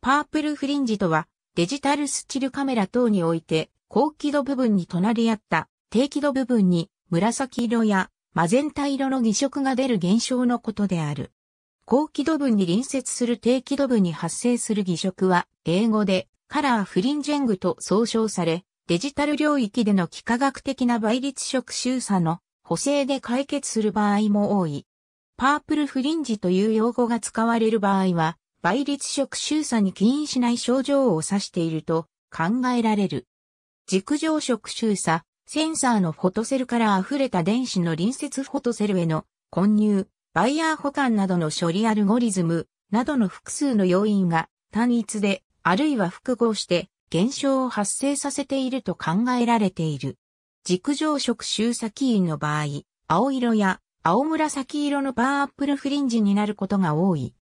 パープルフリンジとは、デジタルスチルカメラ等において、高輝度部分に隣り合った低輝度部分に紫色やマゼンタ色の偽色が出る現象のことである。高輝度部に隣接する低輝度部に発生する偽色は、英語でカラーフリンジェングと総称され、デジタル領域での幾何学的な倍率色周差の補正で解決する場合も多い。パープルフリンジという用語が使われる場合は、倍率触収差に起因しない症状を指していると考えられる。軸上触収差、センサーのフォトセルから溢れた電子の隣接フォトセルへの混入、バイヤー保管などの処理アルゴリズムなどの複数の要因が単一で、あるいは複合して現象を発生させていると考えられている。軸上触収差起因の場合、青色や青紫色のパーアップルフリンジになることが多い。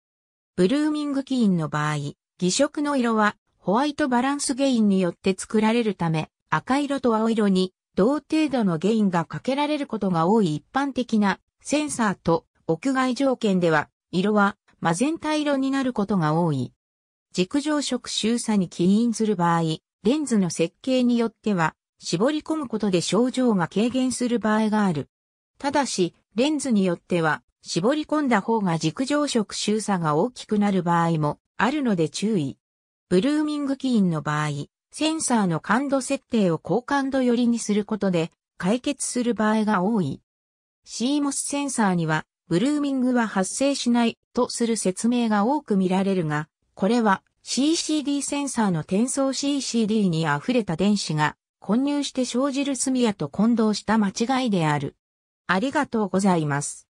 ブルーミングキーンの場合、偽色の色はホワイトバランスゲインによって作られるため、赤色と青色に同程度のゲインがかけられることが多い一般的なセンサーと屋外条件では、色はマゼンタ色になることが多い。軸上色周差に起因する場合、レンズの設計によっては、絞り込むことで症状が軽減する場合がある。ただし、レンズによっては、絞り込んだ方が軸上色周差が大きくなる場合もあるので注意。ブルーミングキーンの場合、センサーの感度設定を高感度寄りにすることで解決する場合が多い。CMOS センサーには、ブルーミングは発生しないとする説明が多く見られるが、これは CCD センサーの転送 CCD に溢れた電子が混入して生じる炭やと混同した間違いである。ありがとうございます。